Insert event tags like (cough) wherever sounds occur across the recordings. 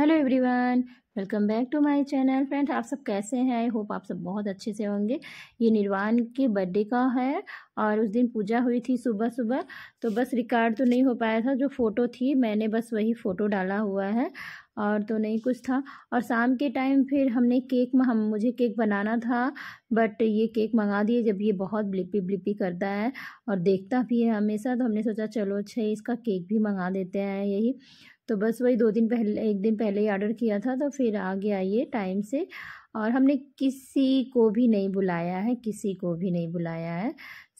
hello everyone welcome back to my channel friend आप सब कैसे हैं आई होप आप सब बहुत अच्छे से होंगे ये निर्वाण के बर्थडे का है और उस दिन पूजा हुई थी सुबह सुबह तो बस रिकॉर्ड तो नहीं हो पाया था जो फ़ोटो थी मैंने बस वही फ़ोटो डाला हुआ है और तो नहीं कुछ था और शाम के टाइम फिर हमने केक हम मुझे केक बनाना था बट ये केक मंगा दिए जब ये बहुत ब्लिपी ब्लिपी करता है और देखता भी है हमेशा तो हमने सोचा चलो अच्छा इसका केक भी मंगा देते हैं यही तो बस वही दो दिन पहले एक दिन पहले ही ऑर्डर किया था तो फिर आ गया ये टाइम से और हमने किसी को भी नहीं बुलाया है किसी को भी नहीं बुलाया है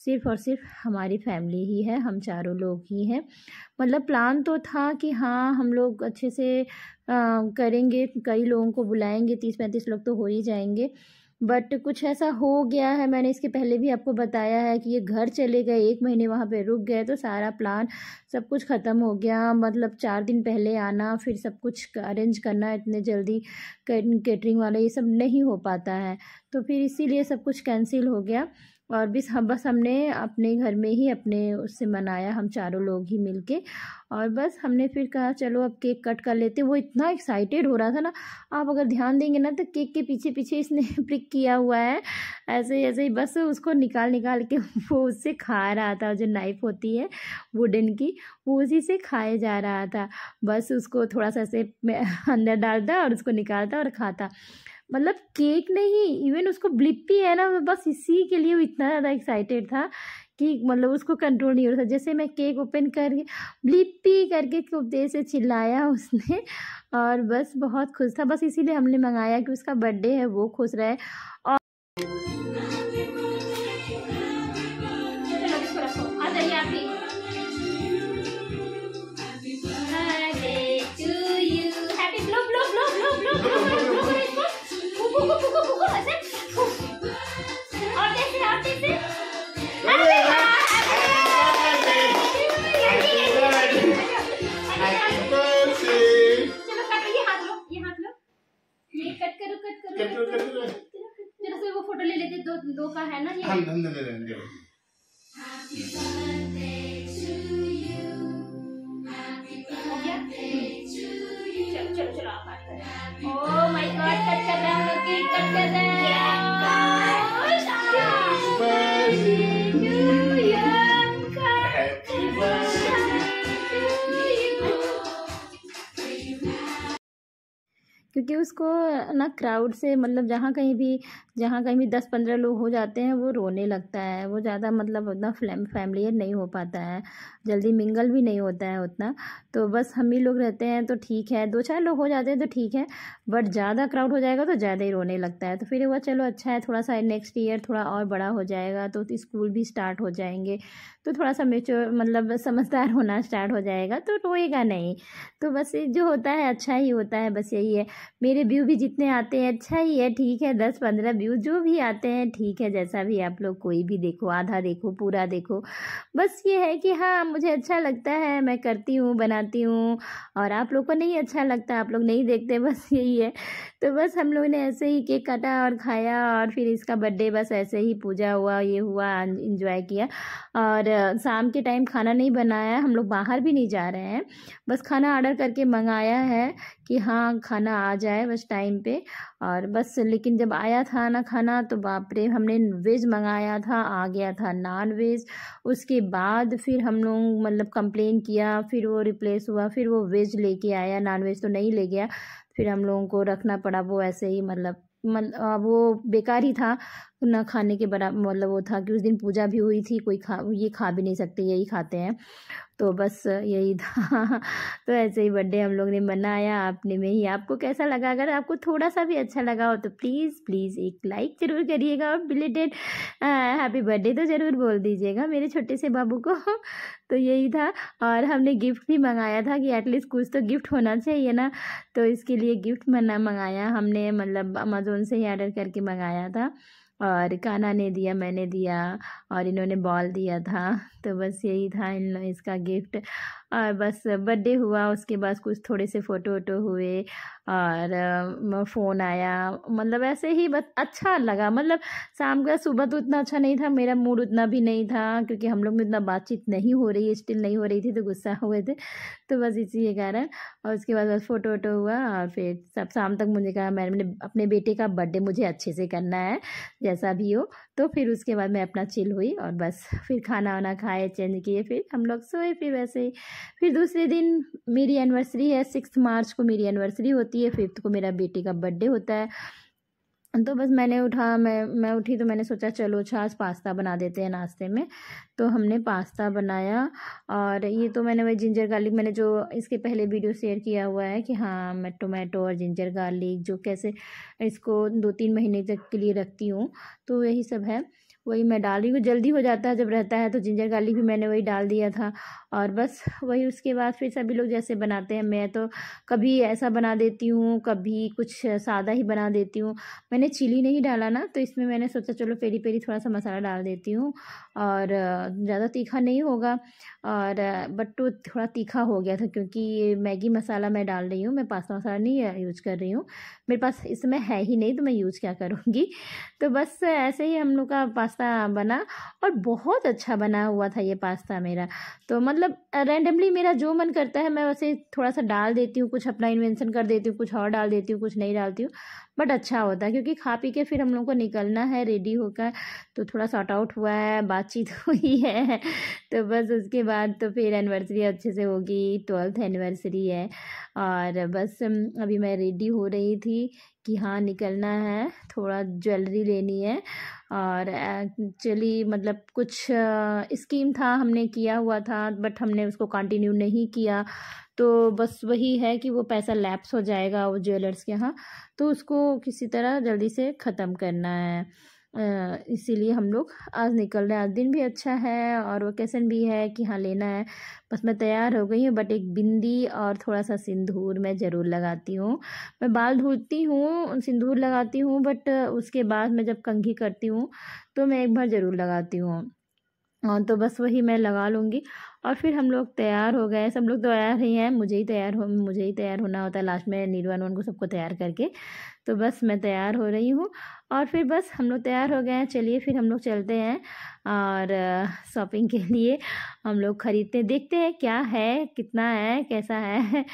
सिर्फ और सिर्फ हमारी फैमिली ही है हम चारों लोग ही हैं मतलब प्लान तो था कि हाँ हम लोग अच्छे से आ, करेंगे कई लोगों को बुलाएंगे तीस पैंतीस लोग तो हो ही जाएंगे बट कुछ ऐसा हो गया है मैंने इसके पहले भी आपको बताया है कि ये घर चले गए एक महीने वहाँ पे रुक गए तो सारा प्लान सब कुछ ख़त्म हो गया मतलब चार दिन पहले आना फिर सब कुछ अरेंज करना इतने जल्दी कैटरिंग वाला ये सब नहीं हो पाता है तो फिर इसीलिए सब कुछ कैंसिल हो गया और बस हम बस हमने अपने घर में ही अपने उससे मनाया हम चारों लोग ही मिलके और बस हमने फिर कहा चलो अब केक कट कर लेते वो इतना एक्साइटेड हो रहा था ना आप अगर ध्यान देंगे ना तो केक के पीछे पीछे इसने प्रिक (laughs) किया हुआ है ऐसे ऐसे ही बस उसको निकाल निकाल के (laughs) वो उससे खा रहा था जो नाइफ़ होती है वुडन की वो उसी से खाए जा रहा था बस उसको थोड़ा सा ऐसे (laughs) अंदर डालता और उसको निकालता और खाता मतलब केक नहीं इवन उसको ब्लिप भी है ना मैं बस इसी के लिए इतना ज़्यादा एक्साइटेड था कि मतलब उसको कंट्रोल नहीं हो रहा था जैसे मैं केक ओपन करके ब्लिप्पी करके खूब देर से चिल्लाया (laughs) उसने और बस बहुत खुश था बस इसीलिए हमने मंगाया कि उसका बर्थडे है वो खुश रहे और में रहेंगे चलो चलो आप माय गॉड कट कर रहा हूं कट कर रहा क्योंकि उसको ना क्राउड से मतलब जहाँ कहीं भी जहाँ कहीं भी दस पंद्रह लोग हो जाते हैं वो रोने लगता है वो ज़्यादा मतलब उतना फैमिली नहीं हो पाता है जल्दी मिंगल भी नहीं होता है उतना तो बस हम ही लोग रहते हैं तो ठीक है दो चार लोग हो जाते हैं तो ठीक है बट ज़्यादा क्राउड हो जाएगा तो ज़्यादा ही रोने लगता है तो फिर वह चलो अच्छा है थोड़ा सा नेक्स्ट ईयर थोड़ा और बड़ा हो जाएगा तो स्कूल भी स्टार्ट हो जाएंगे तो थोड़ा सा मेच्योर मतलब समझदार होना स्टार्ट हो जाएगा तो रोएगा नहीं तो बस जो होता है अच्छा ही होता है बस यही है मेरे व्यू भी जितने आते हैं अच्छा ही है ठीक है दस पंद्रह व्यू जो भी आते हैं ठीक है जैसा भी आप लोग कोई भी देखो आधा देखो पूरा देखो बस ये है कि हाँ मुझे अच्छा लगता है मैं करती हूँ बनाती हूँ और आप लोग को नहीं अच्छा लगता आप लोग नहीं देखते बस यही है तो बस हम लोग ने ऐसे ही केक काटा और खाया और फिर इसका बर्थडे बस ऐसे ही पूजा हुआ ये हुआ इन्जॉय किया और शाम के टाइम खाना नहीं बनाया हम लोग बाहर भी नहीं जा रहे हैं बस खाना ऑर्डर करके मंगाया है कि हाँ खाना आ जाए बस टाइम पे और बस लेकिन जब आया था ना खाना तो बाप रे हमने वेज मंगाया था आ गया था नॉन वेज उसके बाद फिर हम लोग मतलब कंप्लेन किया फिर वो रिप्लेस हुआ फिर वो वेज लेके आया नॉन वेज तो नहीं ले गया फिर हम लोगों को रखना पड़ा वो ऐसे ही मतलब मतलब वो बेकार ही था ना खाने के बराबर मतलब वो था कि उस दिन पूजा भी हुई थी कोई खा ये खा भी नहीं सकते यही खाते हैं तो बस यही था (laughs) तो ऐसे ही बर्थडे हम लोग ने मनाया आपने में ही आपको कैसा लगा अगर आपको थोड़ा सा भी अच्छा लगा हो तो प्लीज़ प्लीज़ एक लाइक ज़रूर करिएगा और बिलेटेड हैप्पी बर्थडे तो ज़रूर बोल दीजिएगा मेरे छोटे से बाबू को (laughs) तो यही था और हमने गिफ्ट भी मंगाया था कि एटलीस्ट कुछ तो गिफ्ट होना चाहिए ना तो इसके लिए गिफ्ट मना मंगाया हमने मतलब अमेजोन से ही ऑर्डर करके मंगाया था और काना ने दिया मैंने दिया और इन्होंने बॉल दिया था तो बस यही था इन इसका गिफ्ट और बस बर्थडे हुआ उसके बाद कुछ थोड़े से फ़ोटो वोटो हुए और फ़ोन आया मतलब ऐसे ही बस अच्छा लगा मतलब शाम का सुबह तो उतना अच्छा नहीं था मेरा मूड उतना भी नहीं था क्योंकि हम लोग में उतना बातचीत नहीं हो रही है स्टिल नहीं हो रही थी तो गुस्सा हुए थे तो बस इसी के कारण और उसके बाद बस फ़ोटो वोटो हुआ और फिर सब शाम तक मुझे कहा मैडम ने अपने बेटे का बर्थडे मुझे अच्छे से करना है जैसा भी हो तो फिर उसके बाद मैं अपना चिल हुई और बस फिर खाना वाना खाए चेंज किए फिर हम लोग सोए फिर वैसे ही फिर दूसरे दिन मेरी एनिवर्सरी है सिक्स मार्च को मेरी एनिवर्सरी होती है फिफ्थ को मेरा बेटे का बर्थडे होता है तो बस मैंने उठा मैं मैं उठी तो मैंने सोचा चलो अच्छा आज पास्ता बना देते हैं नाश्ते में तो हमने पास्ता बनाया और ये तो मैंने वही जिंजर गार्लिक मैंने जो इसके पहले वीडियो शेयर किया हुआ है कि हाँ मैं टोमेटो और जिंजर गार्लिक जो कैसे इसको दो तीन महीने तक के लिए रखती हूँ तो यही सब है वही मैं डाल रही हूँ जल्दी हो जाता है जब रहता है तो जिंजर गार्लिक भी मैंने वही डाल दिया था और बस वही उसके बाद फिर सभी लोग जैसे बनाते हैं मैं तो कभी ऐसा बना देती हूँ कभी कुछ सादा ही बना देती हूँ मैंने चिली नहीं डाला ना तो इसमें मैंने सोचा चलो पेरी पेरी थोड़ा सा मसाला डाल देती हूँ और ज़्यादा तीखा नहीं होगा और बट तो थोड़ा तीखा हो गया था क्योंकि मैगी मसाला मैं डाल रही हूँ मैं पास्ता मसाला नहीं यूज़ कर रही हूँ मेरे पास इसमें है ही नहीं तो मैं यूज़ क्या करूँगी तो बस ऐसे ही हम लोग का पास्ता बना और बहुत अच्छा बना हुआ था ये पास्ता मेरा तो मतलब रैंडमली मेरा जो मन करता है मैं वैसे थोड़ा सा डाल देती हूँ कुछ अपना इन्वेंशन कर देती हूँ कुछ और डाल देती हूँ कुछ नहीं डालती हूँ बट अच्छा होता है क्योंकि खा पी के फिर हम लोग को निकलना है रेडी होकर तो थोड़ा सॉर्ट आउट हुआ है बातचीत (laughs) हुई है तो बस उसके बाद तो फिर एनिवर्सरी अच्छे से होगी ट्वेल्थ एनिवर्सरी है और बस अभी मैं रेडी हो रही थी कि हाँ निकलना है थोड़ा ज्वेलरी लेनी है और एक्चुअली मतलब कुछ स्कीम था हमने किया हुआ था बट हमने उसको कंटिन्यू नहीं किया तो बस वही है कि वो पैसा लैप्स हो जाएगा वो ज्वेलर्स के यहाँ तो उसको किसी तरह जल्दी से ख़त्म करना है इसीलिए हम लोग आज निकल रहे हैं आज दिन भी अच्छा है और वोकेशन भी है कि हाँ लेना है बस मैं तैयार हो गई हूँ बट एक बिंदी और थोड़ा सा सिंदूर मैं ज़रूर लगाती हूँ मैं बाल धुलती हूँ सिंदूर लगाती हूँ बट उसके बाद मैं जब कंघी करती हूँ तो मैं एक बार ज़रूर लगाती हूँ हाँ, तो बस वही मैं लगा लूँगी और फिर हम लोग तैयार हो गए सब लोग तो तैयार ही हैं मुझे ही तैयार हो मुझे ही तैयार होना होता है लास्ट में नीलवान वन को सबको तैयार करके तो बस मैं तैयार हो रही हूँ और फिर बस हम लोग तैयार हो गए हैं चलिए फिर हम लोग चलते हैं और शॉपिंग के लिए हम लोग ख़रीदते हैं देखते हैं क्या है कितना है कैसा है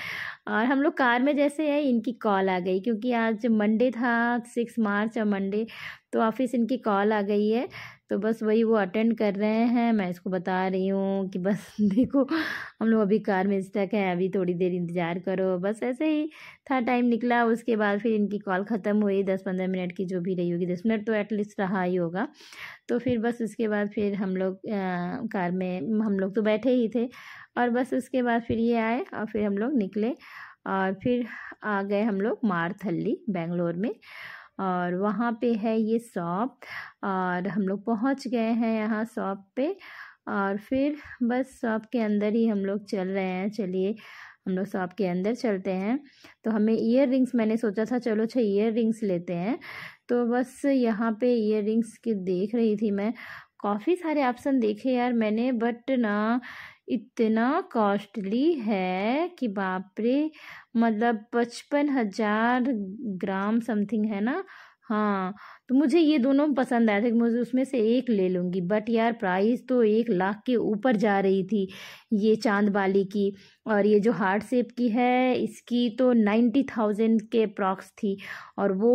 और हम लोग कार में जैसे है इनकी कॉल आ गई क्योंकि आज मंडे था सिक्स मार्च और मंडे तो ऑफिस इनकी कॉल आ गई है तो बस वही वो अटेंड कर रहे हैं मैं इसको बता रही हूँ कि बस (laughs) देखो हम लोग अभी कार में स्टक हैं अभी थोड़ी देर इंतज़ार करो बस ऐसे ही था टाइम निकला उसके बाद फिर इनकी कॉल ख़त्म हुई दस पंद्रह मिनट की जो भी रही होगी दस मिनट तो एटलीस्ट रहा ही होगा तो फिर बस उसके बाद फिर हम लोग कार में हम लोग तो बैठे ही थे और बस उसके बाद फिर ये आए और फिर हम लोग निकले और फिर आ गए हम लोग मारथली बेंगलोर में और वहाँ पे है ये शॉप और हम लोग पहुँच गए हैं यहाँ शॉप पे और फिर बस शॉप के अंदर ही हम लोग चल रहे हैं चलिए हम लोग शॉप के अंदर चलते हैं तो हमें ईयर रिंग्स मैंने सोचा था चलो अच्छा ईयर रिंग्स लेते हैं तो बस यहाँ पे ईयर रिंग्स की देख रही थी मैं काफ़ी सारे ऑप्शन देखे यार मैंने बट ना इतना कॉस्टली है कि बाप रे मतलब पचपन हज़ार ग्राम समथिंग है ना हाँ तो मुझे ये दोनों पसंद आए थे मुझे उसमें से एक ले लूँगी बट यार प्राइस तो एक लाख के ऊपर जा रही थी ये चांद वाली की और ये जो हार्ड सेप की है इसकी तो नाइन्टी थाउजेंड के प्रॉक्स थी और वो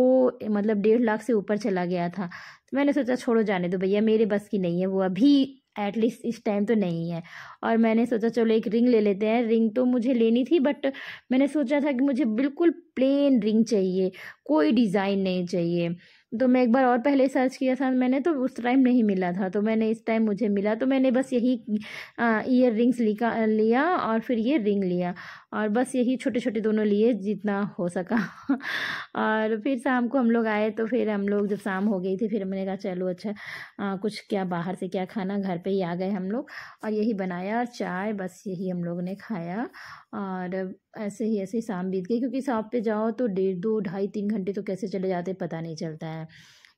मतलब डेढ़ लाख से ऊपर चला गया था तो मैंने सोचा छोड़ो जाने दो भैया मेरे बस की नहीं है वो अभी एटलीस्ट इस टाइम तो नहीं है और मैंने सोचा चलो एक रिंग ले लेते हैं रिंग तो मुझे लेनी थी बट मैंने सोचा था कि मुझे बिल्कुल प्लेन रिंग चाहिए कोई डिज़ाइन नहीं चाहिए तो मैं एक बार और पहले सर्च किया था मैंने तो उस टाइम नहीं मिला था तो मैंने इस टाइम मुझे मिला तो मैंने बस यही ईयर रिंग्स लिखा लिया और फिर ये रिंग लिया और बस यही छोटे छोटे दोनों लिए जितना हो सका (laughs) और फिर शाम को हम लोग आए तो फिर हम लोग जब शाम हो गई थी फिर मैंने कहा चलो अच्छा आ, कुछ क्या बाहर से क्या खाना घर पर ही आ गए हम लोग और यही बनाया और चाय बस यही हम लोग ने खाया और ऐसे ही ऐसे ही शाम बीत गई क्योंकि शॉप पे जाओ तो डेढ़ दो ढाई तीन घंटे तो कैसे चले जाते पता नहीं चलता है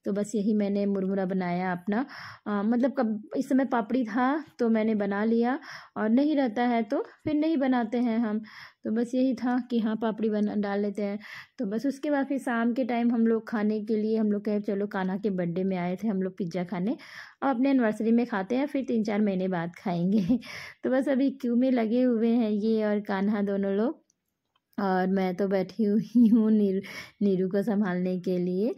तो बस यही मैंने मुरमुरा बनाया अपना आ, मतलब कब इस समय पापड़ी था तो मैंने बना लिया और नहीं रहता है तो फिर नहीं बनाते हैं हम तो बस यही था कि हाँ पापड़ी बना डाल लेते हैं तो बस उसके बाद फिर शाम के टाइम हम लोग खाने के लिए हम लोग कहे चलो कान्हा के बर्थडे में आए थे हम लोग पिज्ज़ा खाने और अपने एनिवर्सरी में खाते हैं फिर तीन चार महीने बाद खाएंगे (laughs) तो बस अभी क्यू में लगे हुए हैं ये और कान्हा दोनों लोग और मैं तो बैठी हुई (laughs) हूँ नीरू नीरू को संभालने के लिए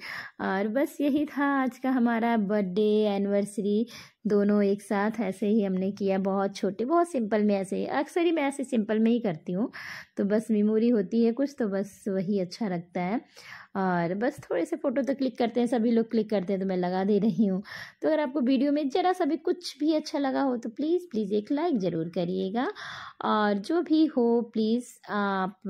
और बस यही था आज का हमारा बर्थडे एनिवर्सरी दोनों एक साथ ऐसे ही हमने किया बहुत छोटे बहुत सिंपल में ऐसे अक्सर ही मैं ऐसे सिंपल में ही करती हूँ तो बस मेमोरी होती है कुछ तो बस वही अच्छा लगता है और बस थोड़े से फ़ोटो तो क्लिक करते हैं सभी लोग क्लिक करते हैं तो मैं लगा दे रही हूँ तो अगर आपको वीडियो में ज़रा सा भी कुछ भी अच्छा लगा हो तो प्लीज़ प्लीज़ एक लाइक ज़रूर करिएगा और जो भी हो प्लीज़ आप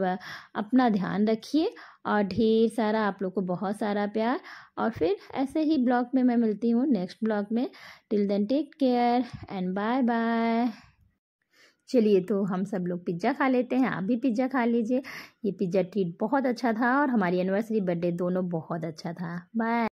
अपना ध्यान रखिए और ढेर सारा आप लोग को बहुत सारा प्यार और फिर ऐसे ही ब्लॉग में मैं मिलती हूँ नेक्स्ट ब्लॉग में till then take care and bye bye चलिए तो हम सब लोग पिज्ज़ा खा लेते हैं आप भी पिज्ज़ा खा लीजिए ये पिज्ज़ा ट्रीट बहुत अच्छा था और हमारी एनिवर्सरी बर्थडे दोनों बहुत अच्छा था बाय